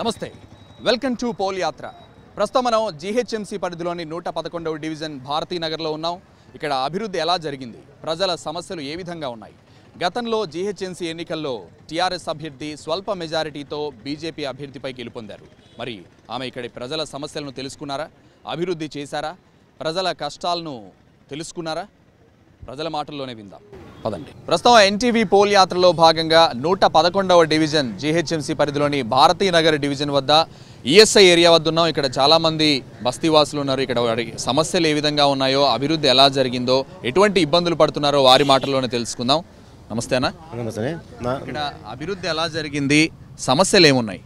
నమస్తే welcome to pole యాత్ర ప్రస్తుతం మనం జీహెచ్ఎంసీ పరిధిలోని నూట పదకొండవ డివిజన్ భారతీనగర్లో ఉన్నాం ఇక్కడ అభివృద్ధి ఎలా జరిగింది ప్రజల సమస్యలు ఏ విధంగా ఉన్నాయి గతంలో జీహెచ్ఎంసీ ఎన్నికల్లో టీఆర్ఎస్ అభ్యర్థి స్వల్ప మెజారిటీతో బీజేపీ అభ్యర్థిపై గెలుపొందారు మరి ఆమె ఇక్కడి ప్రజల సమస్యలను తెలుసుకున్నారా అభివృద్ధి చేశారా ప్రజల కష్టాలను తెలుసుకున్నారా ప్రజల మాటల్లోనే విందాం పదండి ప్రస్తుతం ఎన్టీవీ పోల్ యాత్రలో భాగంగా నూట పదకొండవ డివిజన్ జీహెచ్ఎంసీ పరిధిలోని నగర్ డివిజన్ వద్ద ఈఎస్ఐ ఏరియా వద్ద ఉన్నాం ఇక్కడ చాలామంది బస్తీవాసులు ఉన్నారు ఇక్కడ వారి సమస్యలు ఏ విధంగా ఉన్నాయో అభివృద్ధి ఎలా జరిగిందో ఎటువంటి ఇబ్బందులు పడుతున్నారో వారి మాటల్లోనే తెలుసుకుందాం నమస్తేనా నమస్తే ఇక్కడ అభివృద్ధి ఎలా జరిగింది సమస్యలు ఏమున్నాయి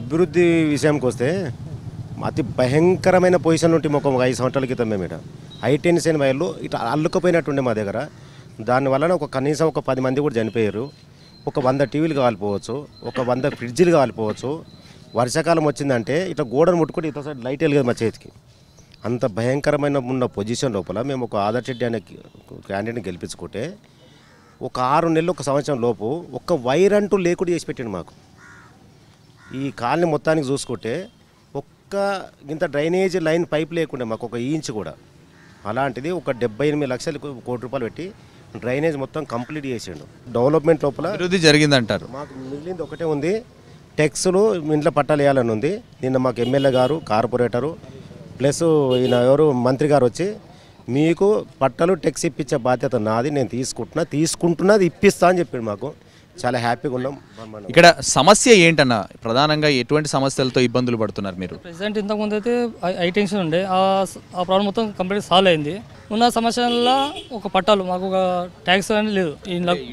అభివృద్ధి విషయానికి వస్తే అతి భయంకరమైన పొజిషన్ ఉంటే ఒక ఐదు సంవత్సరాల క్రితం మేము ఇక్కడ హైటెన్షన్ వైర్లు ఇట్లా అల్లుకుపోయినట్టుండే మా దగ్గర దానివలన ఒక కనీసం ఒక పది మంది కూడా చనిపోయారు ఒక వంద టీవీలు కాలిపోవచ్చు ఒక వంద ఫ్రిడ్జ్లు కాలిపోవచ్చు వర్షాకాలం వచ్చిందంటే ఇట్లా గోడను ముట్టుకుని ఇతర సైడ్ లైట్ కదా మా చేతికి అంత భయంకరమైన ఉన్న పొజిషన్ లోపల మేము ఒక ఆధార్ రెడ్డి అనే క్యాండిడేట్ని గెలిపించుకుంటే ఒక ఆరు నెలలు ఒక సంవత్సరం లోపు ఒక్క వైర్ అంటూ లేకుండా చేసి పెట్టాడు మాకు ఈ కాలనీ మొత్తానికి చూసుకుంటే ఒక్క ఇంత డ్రైనేజ్ లైన్ పైప్ లేకుండా మాకు ఒక ఇంచు కూడా అలాంటిది ఒక డెబ్బై ఎనిమిది లక్షలు కోటి రూపాయలు పెట్టి డ్రైనేజ్ మొత్తం కంప్లీట్ చేసిండు డెవలప్మెంట్ లోపల అభివృద్ధి జరిగిందంటారు మాకు మిగిలింది ఒకటే ఉంది టెక్స్లు ఇంట్లో పట్టాలు వేయాలని ఉంది నిన్న మాకు ఎమ్మెల్యే గారు కార్పొరేటరు ప్లస్ ఈయన ఎవరు మంత్రి గారు వచ్చి మీకు పట్టలు టెక్స్ ఇప్పించే బాధ్యత నాది నేను తీసుకుంటున్నా తీసుకుంటున్నది ఇప్పిస్తా అని చెప్పాడు మాకు చాలా హ్యాపీగా ఉన్నాం ఇక్కడ సమస్య ఏంటన్న ప్రధానంగా ఎటువంటి సమస్యలతో ఇబ్బందులు పడుతున్నారు మీరు ప్రెసెంట్ ఇంతకుముందు అయితే ఐ టెన్షన్ ఉండే ఆ ప్రాబ్లం మొత్తం కంప్లీట్ సాల్వ్ అయింది ఉన్న సమస్యల్లో ఒక పట్టాలు మాకు ఒక ట్యాక్స్ అనేది లేదు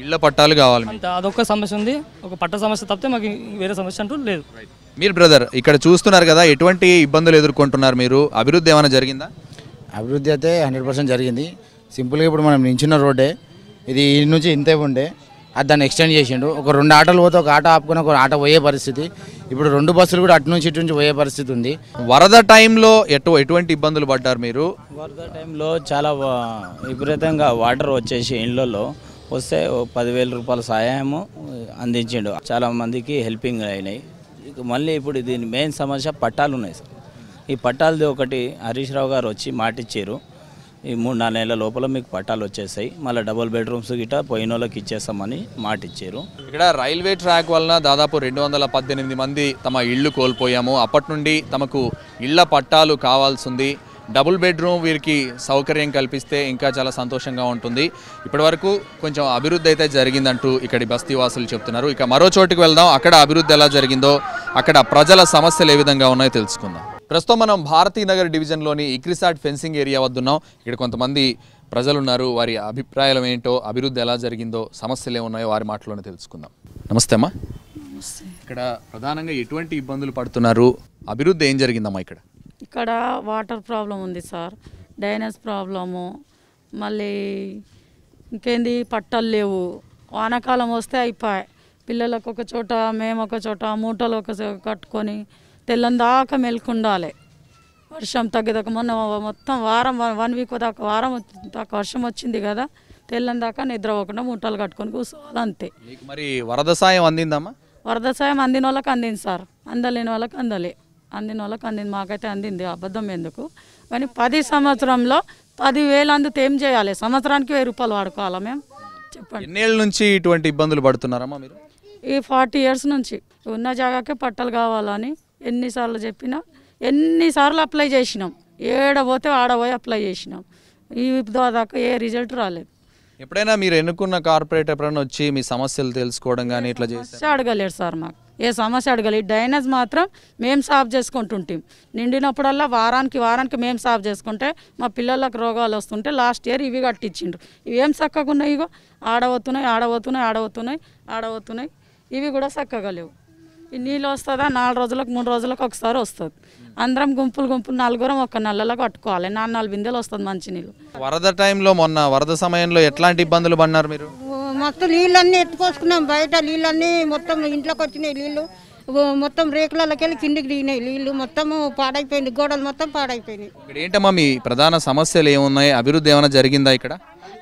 ఇళ్ళ పట్టాలు కావాలి అదొక సమస్య ఉంది ఒక పట్ట సమస్య తప్పితే మాకు వేరే సమస్య అంటూ లేదు మీరు బ్రదర్ ఇక్కడ చూస్తున్నారు కదా ఎటువంటి ఇబ్బందులు ఎదుర్కొంటున్నారు మీరు అభివృద్ధి ఏమైనా జరిగిందా అభివృద్ధి అయితే హండ్రెడ్ పర్సెంట్ జరిగింది సింపుల్గా ఇప్పుడు మనం నించున్న రోడ్డే ఇది నుంచి ఇంతే ఉండే అది దాన్ని ఎక్స్టెండ్ చేసిండు ఒక రెండు ఆటలు పోతే ఒక ఆట ఆపుకుని ఒక ఆట పోయే పరిస్థితి ఇప్పుడు రెండు బస్సులు కూడా అటు నుంచి ఇటు నుంచి పోయే పరిస్థితి ఉంది వరద టైంలో ఎటు ఎటువంటి ఇబ్బందులు పడ్డారు మీరు వరద టైంలో చాలా విపరీతంగా వాటర్ వచ్చేసి ఇండ్లలో వస్తే పదివేల రూపాయల సహాయము అందించిండు చాలా మందికి హెల్పింగ్ అయినాయి మళ్ళీ ఇప్పుడు దీని మెయిన్ సమస్య పట్టాలు ఉన్నాయి సార్ ఈ పట్టాలది ఒకటి హరీష్ రావు గారు వచ్చి మాటిచ్చారు ఈ మూడు నాలుగు నెలల లోపల మీకు పట్టాలు వచ్చేసాయి మళ్ళీ డబుల్ బెడ్రూమ్స్ గిట్ట పోయిన వాళ్ళకి ఇచ్చేస్తామని మాట ఇచ్చారు ఇక్కడ రైల్వే ట్రాక్ వలన దాదాపు రెండు వందల పద్దెనిమిది మంది తమ ఇళ్ళు కోల్పోయాము అప్పటి నుండి తమకు ఇళ్ల పట్టాలు కావాల్సింది డబుల్ బెడ్రూమ్ వీరికి సౌకర్యం కల్పిస్తే ఇంకా చాలా సంతోషంగా ఉంటుంది ఇప్పటివరకు కొంచెం అభివృద్ధి అయితే జరిగిందంటూ ఇక్కడి బస్తీవాసులు చెప్తున్నారు ఇక మరో చోటుకు వెళ్దాం అక్కడ అభివృద్ధి ఎలా జరిగిందో అక్కడ ప్రజల సమస్యలు ఏ విధంగా ఉన్నాయో తెలుసుకుందాం ప్రస్తుతం మనం నగర్ డివిజన్లోని ఇక్రిసాట్ ఫెన్సింగ్ ఏరియా వద్ద ఉన్నాం ఇక్కడ కొంతమంది ప్రజలున్నారు వారి అభిప్రాయాలు ఏంటో అభివృద్ధి ఎలా జరిగిందో సమస్యలు ఏమున్నాయో వారి మాటలోనే తెలుసుకుందాం నమస్తే అమ్మా ఇక్కడ ప్రధానంగా ఎటువంటి ఇబ్బందులు పడుతున్నారు అభివృద్ధి ఏం జరిగిందమ్మా ఇక్కడ ఇక్కడ వాటర్ ప్రాబ్లం ఉంది సార్ డైనస్ ప్రాబ్లము మళ్ళీ ఇంకేంది పట్టలు లేవు వానాకాలం వస్తే అయిపోయాయి పిల్లలకు ఒక చోట మేము ఒక చోట మూటలు ఒక కట్టుకొని తెల్లందాకా మెలుకుండాలి వర్షం తగ్గదాక మొన్న మొత్తం వారం వన్ వీక్ దాకా వారం దాకా వర్షం వచ్చింది కదా తెల్లందాకా నిద్ర పోకుండా ముట్టాలు కట్టుకొని కూర్చోవాలి అంతే మరి వరద సాయం అందిందమ్మా వరద సాయం అందిన వాళ్ళకి అందింది సార్ అందలేని వాళ్ళకి అందలే అందిన వాళ్ళకి అందింది మాకైతే అందింది అబద్ధం ఎందుకు కానీ పది సంవత్సరంలో పదివేలు అందితే ఏం చేయాలి సంవత్సరానికి వెయ్యి రూపాయలు వాడుకోవాలా మేము చెప్పండి నుంచి ఇటువంటి ఇబ్బందులు పడుతున్నారమ్మా మీరు ఈ ఫార్టీ ఇయర్స్ నుంచి ఉన్న జాగాకే పట్టలు కావాలని ఎన్నిసార్లు చెప్పినా ఎన్నిసార్లు అప్లై చేసినాం ఏడ పోతే అప్లై చేసినాం ఈ దాకా ఏ రిజల్ట్ రాలేదు ఎప్పుడైనా మీరు ఎన్నుకున్న కార్పొరేట్ ఎప్పుడైనా వచ్చి మీ సమస్యలు తెలుసుకోవడం కానీ ఇట్లా చేసి అడగలేడు సార్ మాకు ఏ సమస్య అడగలేదు డైనస్ మాత్రం మేము సాఫ్ చేసుకుంటుంటాం నిండినప్పుడల్లా వారానికి వారానికి మేము సాఫ్ చేసుకుంటే మా పిల్లలకు రోగాలు వస్తుంటే లాస్ట్ ఇయర్ ఇవి కట్టించిండ్రు ఇవేం చక్కగా ఉన్నాయి ఇగో ఆడవుతున్నాయి ఆడవుతున్నాయి ఆడవుతున్నాయి ఆడవుతున్నాయి ఇవి కూడా చక్కగా లేవు నీళ్ళు వస్తుందా నాలుగు రోజులకు మూడు రోజులకు ఒకసారి వస్తుంది అందరం గుంపులు గుంపులు నలుగురం ఒక నెలలో కట్టుకోవాలి నాలుగు నాలుగు బిందెలు వస్తుంది మంచినీళ్ళు వరద టైంలో మొన్న వరద సమయంలో ఎట్లాంటి ఇబ్బందులు పడినారు మీరు మొత్తం నీళ్ళన్నీ ఎత్తుకోసుకున్నాం బయట నీళ్ళన్నీ మొత్తం ఇంట్లోకి వచ్చినాయి నీళ్ళు మొత్తం రేకులకి వెళ్ళి కిందికి దిగినాయి నీళ్ళు మొత్తం పాడైపోయింది గోడలు మొత్తం పాడైపోయినాయి ఇక్కడ ఏంటమ్మా మీ ప్రధాన సమస్యలు ఏమున్నాయి అభివృద్ధి ఏమైనా జరిగిందా ఇక్కడ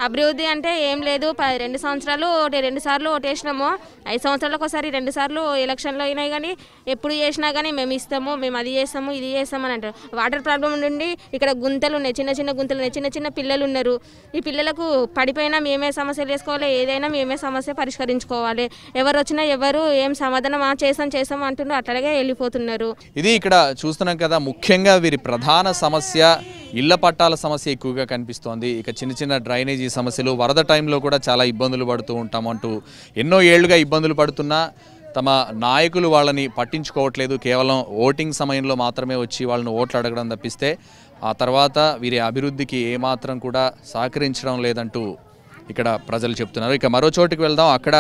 అభివృద్ధి అంటే ఏం లేదు రెండు సంవత్సరాలు రెండు సార్లు ఓటేసినాము ఐదు సంవత్సరాలకు ఒకసారి రెండు సార్లు ఎలక్షన్లు అయినాయి కానీ ఎప్పుడు చేసినా కానీ మేము ఇస్తాము మేము అది చేస్తాము ఇది అని అంటారు వాటర్ ప్రాబ్లం నుండి ఇక్కడ గుంతలు ఉన్నాయి చిన్న చిన్న గుంతలు ఉన్నాయి చిన్న చిన్న పిల్లలు ఉన్నారు ఈ పిల్లలకు పడిపోయినా మేమే సమస్యలు చేసుకోవాలి ఏదైనా మేమే సమస్య పరిష్కరించుకోవాలి ఎవరు వచ్చినా ఎవరు ఏం సమాధానం చేస్తాం చేసాం చేసాం అంటున్నారు అట్లాగే వెళ్ళిపోతున్నారు ఇది ఇక్కడ చూస్తున్నాం కదా ముఖ్యంగా వీరి ప్రధాన సమస్య ఇళ్ల పట్టాల సమస్య ఎక్కువగా కనిపిస్తోంది ఇక చిన్న చిన్న డ్రైనేజీ ఈ సమస్యలు వరద టైంలో కూడా చాలా ఇబ్బందులు పడుతూ ఉంటామంటూ ఎన్నో ఏళ్లుగా ఇబ్బందులు పడుతున్నా తమ నాయకులు వాళ్ళని పట్టించుకోవట్లేదు కేవలం ఓటింగ్ సమయంలో మాత్రమే వచ్చి వాళ్ళని ఓట్లు అడగడం తప్పిస్తే ఆ తర్వాత వీరి అభివృద్ధికి ఏమాత్రం కూడా సహకరించడం లేదంటూ ఇక్కడ ప్రజలు చెప్తున్నారు ఇక మరో చోటుకి వెళ్దాం అక్కడ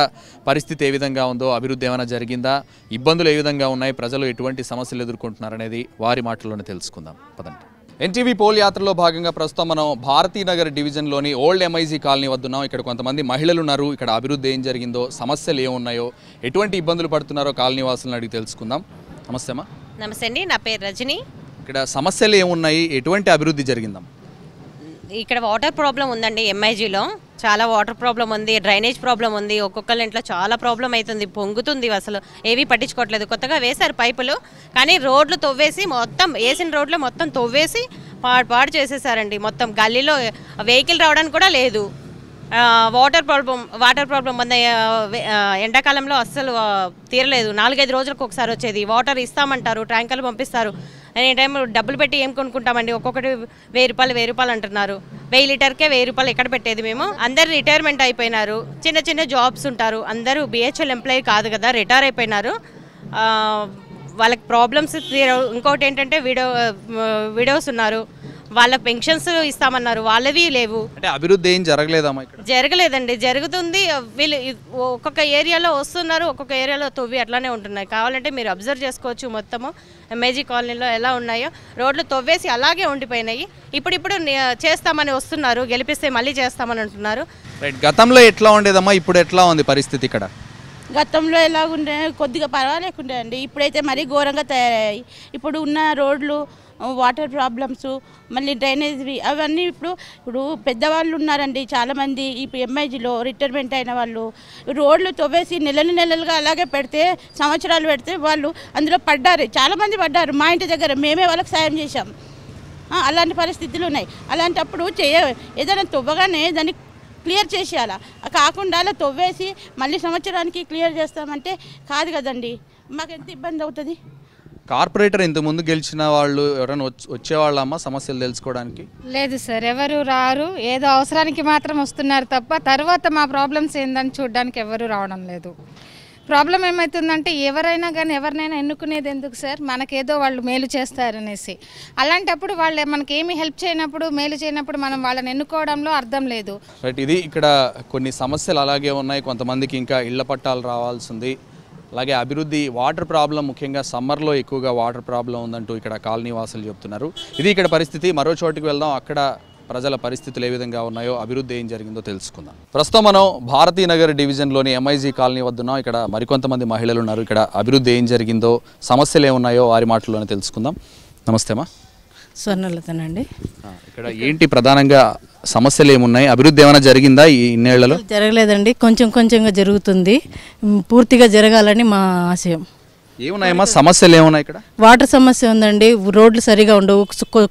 పరిస్థితి ఏ విధంగా ఉందో అభివృద్ధి ఏమైనా జరిగిందా ఇబ్బందులు ఏ విధంగా ఉన్నాయి ప్రజలు ఎటువంటి సమస్యలు ఎదుర్కొంటున్నారు అనేది వారి మాటల్లోనే తెలుసుకుందాం పదండి ఎన్టీవీ పోల్ యాత్రలో భాగంగా ప్రస్తుతం మనం భారతీనగర్ డివిజన్లోని ఓల్డ్ ఎంఐజీ కాలనీ వద్ద ఉన్నాం ఇక్కడ కొంతమంది మహిళలు ఉన్నారు ఇక్కడ అభివృద్ధి ఏం జరిగిందో సమస్యలు ఏమున్నాయో ఎటువంటి ఇబ్బందులు పడుతున్నారో కాలనీ వాసులను అడిగి తెలుసుకుందాం నమస్తే అమ్మా నమస్తే అండి నా పేరు రజని ఇక్కడ సమస్యలు ఏమున్నాయి ఎటువంటి అభివృద్ధి జరిగిందమ్మా ఇక్కడ వాటర్ ప్రాబ్లం ఉందండి ఎంఐజీలో చాలా వాటర్ ప్రాబ్లం ఉంది డ్రైనేజ్ ప్రాబ్లం ఉంది ఒక్కొక్కళ్ళ ఇంట్లో చాలా ప్రాబ్లం అవుతుంది పొంగుతుంది అసలు ఏవి పట్టించుకోవట్లేదు కొత్తగా వేశారు పైపులు కానీ రోడ్లు తవ్వేసి మొత్తం వేసిన రోడ్లు మొత్తం తవ్వేసి పాడు పాడు చేసేసారండి మొత్తం గల్లీలో వెహికల్ రావడానికి కూడా లేదు వాటర్ ప్రాబ్లం వాటర్ ప్రాబ్లం మన ఎండాకాలంలో అస్సలు తీరలేదు నాలుగైదు రోజులకు ఒకసారి వచ్చేది వాటర్ ఇస్తామంటారు ట్యాంకర్లు పంపిస్తారు ఎనీ టైం డబ్బులు పెట్టి ఏం కొనుక్కుంటామండి ఒక్కొక్కటి వెయ్యి రూపాయలు వెయ్యి రూపాయలు అంటున్నారు వెయ్యి లీటర్కే వెయ్యి రూపాయలు ఎక్కడ పెట్టేది మేము అందరు రిటైర్మెంట్ అయిపోయినారు చిన్న చిన్న జాబ్స్ ఉంటారు అందరూ బిహెచ్ఎల్ ఎంప్లాయీ కాదు కదా రిటైర్ అయిపోయినారు వాళ్ళకి ప్రాబ్లమ్స్ ఇంకోటి ఏంటంటే విడో విడోస్ ఉన్నారు వాళ్ళ పెన్షన్స్ ఇస్తామన్నారు వాళ్ళవి లేవు అంటే అభివృద్ధి ఏం జరగలేదమ్మా ఇక్కడ జరగలేదండి జరుగుతుంది వీళ్ళు ఒక్కొక్క ఏరియాలో వస్తున్నారు ఒక్కొక్క ఏరియాలో తవ్వి అట్లానే ఉంటున్నాయి కావాలంటే మీరు అబ్జర్వ్ చేసుకోవచ్చు మొత్తము ఎంఏజీ కాలనీలో ఎలా ఉన్నాయో రోడ్లు తొవ్వేసి అలాగే ఉండిపోయినాయి ఇప్పుడిప్పుడు చేస్తామని వస్తున్నారు గెలిపిస్తే మళ్ళీ చేస్తామని అంటున్నారు గతంలో ఎట్లా ఉండేదమ్మా ఇప్పుడు ఎట్లా ఉంది పరిస్థితి ఇక్కడ గతంలో ఎలాగుండే కొద్దిగా పర్వాలేకుండే అండి ఇప్పుడైతే మరీ ఘోరంగా తయారయ్యాయి ఇప్పుడు ఉన్న రోడ్లు వాటర్ ప్రాబ్లమ్స్ మళ్ళీ డ్రైనేజ్వి అవన్నీ ఇప్పుడు ఇప్పుడు పెద్దవాళ్ళు ఉన్నారండి చాలామంది ఈ ఎంఐజీలో రిటైర్మెంట్ అయిన వాళ్ళు రోడ్లు తవ్వేసి నెలలు నెలలుగా అలాగే పెడితే సంవత్సరాలు పెడితే వాళ్ళు అందులో పడ్డారు చాలామంది పడ్డారు మా ఇంటి దగ్గర మేమే వాళ్ళకి సాయం చేశాం అలాంటి పరిస్థితులు ఉన్నాయి అలాంటప్పుడు చేయ ఏదైనా తవ్వగానే దాన్ని క్లియర్ చేసేయాలా కాకుండా అలా తవ్వేసి మళ్ళీ సంవత్సరానికి క్లియర్ చేస్తామంటే కాదు కదండి మాకు ఎంత ఇబ్బంది అవుతుంది కార్పొరేటర్ ఇంత ముందు గెలిచిన వాళ్ళు ఎవరైనా వచ్చేవాళ్ళమ్మా సమస్యలు తెలుసుకోవడానికి లేదు సార్ ఎవరు రారు ఏదో అవసరానికి మాత్రం వస్తున్నారు తప్ప తర్వాత మా ప్రాబ్లమ్స్ ఏందని చూడడానికి ఎవరు రావడం లేదు ప్రాబ్లం ఏమవుతుందంటే ఎవరైనా కానీ ఎవరినైనా ఎన్నుకునేది ఎందుకు సార్ మనకేదో వాళ్ళు మేలు చేస్తారనేసి అలాంటప్పుడు వాళ్ళు మనకి ఏమి హెల్ప్ చేయనప్పుడు మేలు చేయనప్పుడు మనం వాళ్ళని ఎన్నుకోవడంలో అర్థం లేదు రైట్ ఇది ఇక్కడ కొన్ని సమస్యలు అలాగే ఉన్నాయి కొంతమందికి ఇంకా ఇళ్ల పట్టాలు రావాల్సింది అలాగే అభివృద్ధి వాటర్ ప్రాబ్లం ముఖ్యంగా సమ్మర్లో ఎక్కువగా వాటర్ ప్రాబ్లం ఉందంటూ ఇక్కడ కాలనీ వాసులు చెప్తున్నారు ఇది ఇక్కడ పరిస్థితి మరో చోటుకి వెళ్దాం అక్కడ ప్రజల పరిస్థితులు ఏ విధంగా ఉన్నాయో అభివృద్ధి ఏం జరిగిందో తెలుసుకుందాం ప్రస్తుతం మనం భారతీనగర్ డివిజన్లోని ఎంఐజీ కాలనీ ఉన్నాం ఇక్కడ మరికొంతమంది మహిళలు ఉన్నారు ఇక్కడ అభివృద్ధి ఏం జరిగిందో సమస్యలు ఏమున్నాయో వారి మాటల్లోనే తెలుసుకుందాం నమస్తేమా స్వర్ణలతనండి ఇక్కడ ఏంటి ప్రధానంగా సమస్యలు ఏమున్నాయి అభివృద్ధి ఏమైనా జరిగిందా ఈ ఇన్నేళ్లలో జరగలేదండి కొంచెం కొంచెంగా జరుగుతుంది పూర్తిగా జరగాలని మా ఆశయం ఏమున్నాయమ్మా సమస్యలు ఏమున్నాయి ఇక్కడ వాటర్ సమస్య ఉందండి రోడ్లు సరిగా ఉండవు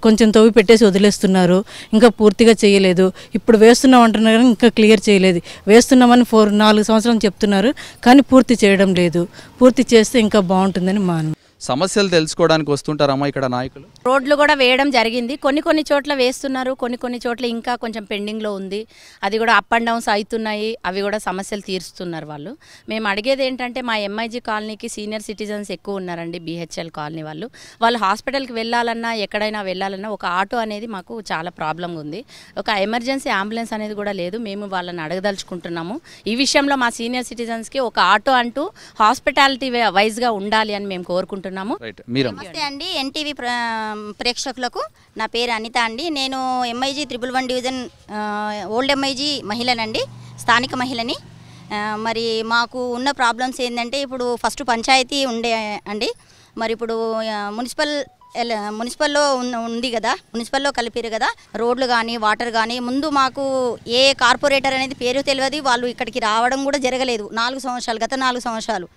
కొంచెం తవ్వి పెట్టేసి వదిలేస్తున్నారు ఇంకా పూర్తిగా చేయలేదు ఇప్పుడు వేస్తున్నాం అంటున్నారు కానీ ఇంకా క్లియర్ చేయలేదు వేస్తున్నామని ఫోర్ నాలుగు సంవత్సరాలు చెప్తున్నారు కానీ పూర్తి చేయడం లేదు పూర్తి చేస్తే ఇంకా బాగుంటుందని మాను సమస్యలు తెలుసుకోవడానికి వస్తుంటారమ్మా ఇక్కడ నాయకులు రోడ్లు కూడా వేయడం జరిగింది కొన్ని కొన్ని చోట్ల వేస్తున్నారు కొన్ని కొన్ని చోట్ల ఇంకా కొంచెం పెండింగ్లో ఉంది అది కూడా అప్ అండ్ డౌన్స్ అవుతున్నాయి అవి కూడా సమస్యలు తీరుస్తున్నారు వాళ్ళు మేము అడిగేది ఏంటంటే మా ఎంఐజీ కాలనీకి సీనియర్ సిటిజన్స్ ఎక్కువ ఉన్నారండి బీహెచ్ఎల్ కాలనీ వాళ్ళు వాళ్ళు హాస్పిటల్కి వెళ్ళాలన్నా ఎక్కడైనా వెళ్ళాలన్నా ఒక ఆటో అనేది మాకు చాలా ప్రాబ్లం ఉంది ఒక ఎమర్జెన్సీ అంబులెన్స్ అనేది కూడా లేదు మేము వాళ్ళని అడగదలుచుకుంటున్నాము ఈ విషయంలో మా సీనియర్ సిటిజన్స్కి ఒక ఆటో అంటూ హాస్పిటాలిటీ వైజ్గా ఉండాలి అని మేము కోరుకుంటున్నాం అనుకుంటున్నాము నమస్తే అండి ఎన్టీవీ ప్రేక్షకులకు నా పేరు అనిత అండి నేను MIG triple one division old MIG మహిళనండి స్థానిక మహిళని మరి మాకు ఉన్న ప్రాబ్లమ్స్ ఏంటంటే ఇప్పుడు ఫస్ట్ పంచాయతీ ఉండే అండి మరి ఇప్పుడు మున్సిపల్ మున్సిపల్లో ఉంది కదా మున్సిపల్లో కలిపారు కదా రోడ్లు కానీ వాటర్ కానీ ముందు మాకు ఏ కార్పొరేటర్ అనేది పేరు తెలియదు వాళ్ళు ఇక్కడికి రావడం కూడా జరగలేదు నాలుగు సంవత్సరాలు గత నాలుగు సంవత్సరాలు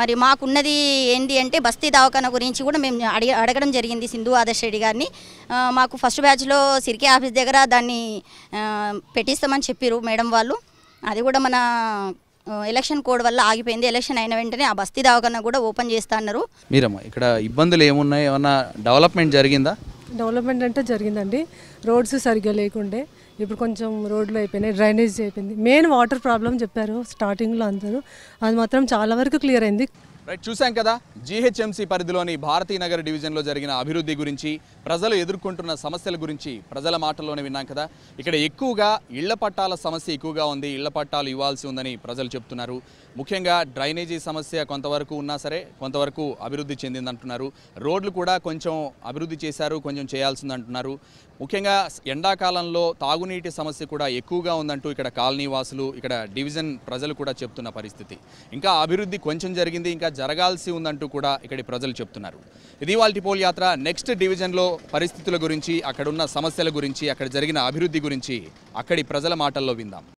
మరి మాకున్నది ఏంటి అంటే బస్తీ దవాఖాన గురించి కూడా మేము అడగడం జరిగింది సింధు ఆదర్శ రెడ్డి గారిని మాకు ఫస్ట్ బ్యాచ్లో సిరికి ఆఫీస్ దగ్గర దాన్ని పెట్టిస్తామని చెప్పారు మేడం వాళ్ళు అది కూడా మన ఎలక్షన్ కోడ్ వల్ల ఆగిపోయింది ఎలక్షన్ అయిన వెంటనే ఆ బస్తీ దవాఖానా కూడా ఓపెన్ చేస్తా అన్నారు మీరమ్మా ఇక్కడ ఇబ్బందులు ఏమున్నాయి ఏమన్నా డెవలప్మెంట్ జరిగిందా డెవలప్మెంట్ అంటే జరిగిందండి రోడ్స్ సరిగ్గా లేకుండే ఇప్పుడు కొంచెం రోడ్లు అయిపోయినాయి డ్రైనేజ్ అయిపోయింది మెయిన్ వాటర్ ప్రాబ్లం చెప్పారు స్టార్టింగ్లో అందరూ అది మాత్రం చాలా వరకు క్లియర్ అయింది రైట్ చూశాం కదా జీహెచ్ఎంసీ పరిధిలోని భారతీనగర్ డివిజన్లో జరిగిన అభివృద్ధి గురించి ప్రజలు ఎదుర్కొంటున్న సమస్యల గురించి ప్రజల మాటల్లోనే విన్నాం కదా ఇక్కడ ఎక్కువగా ఇళ్ల పట్టాల సమస్య ఎక్కువగా ఉంది ఇళ్ల పట్టాలు ఇవ్వాల్సి ఉందని ప్రజలు చెప్తున్నారు ముఖ్యంగా డ్రైనేజీ సమస్య కొంతవరకు ఉన్నా సరే కొంతవరకు అభివృద్ధి చెందిందంటున్నారు రోడ్లు కూడా కొంచెం అభివృద్ధి చేశారు కొంచెం చేయాల్సిందంటున్నారు ముఖ్యంగా ఎండాకాలంలో తాగునీటి సమస్య కూడా ఎక్కువగా ఉందంటూ ఇక్కడ కాలనీ వాసులు ఇక్కడ డివిజన్ ప్రజలు కూడా చెప్తున్న పరిస్థితి ఇంకా అభివృద్ధి కొంచెం జరిగింది ఇంకా జరగాల్సి ఉందంటూ కూడా ఇక్కడి ప్రజలు చెప్తున్నారు ఇది వాళ్ళ పోల్ యాత్ర నెక్స్ట్ డివిజన్లో పరిస్థితుల గురించి అక్కడున్న సమస్యల గురించి అక్కడ జరిగిన అభివృద్ధి గురించి అక్కడి ప్రజల మాటల్లో విందాం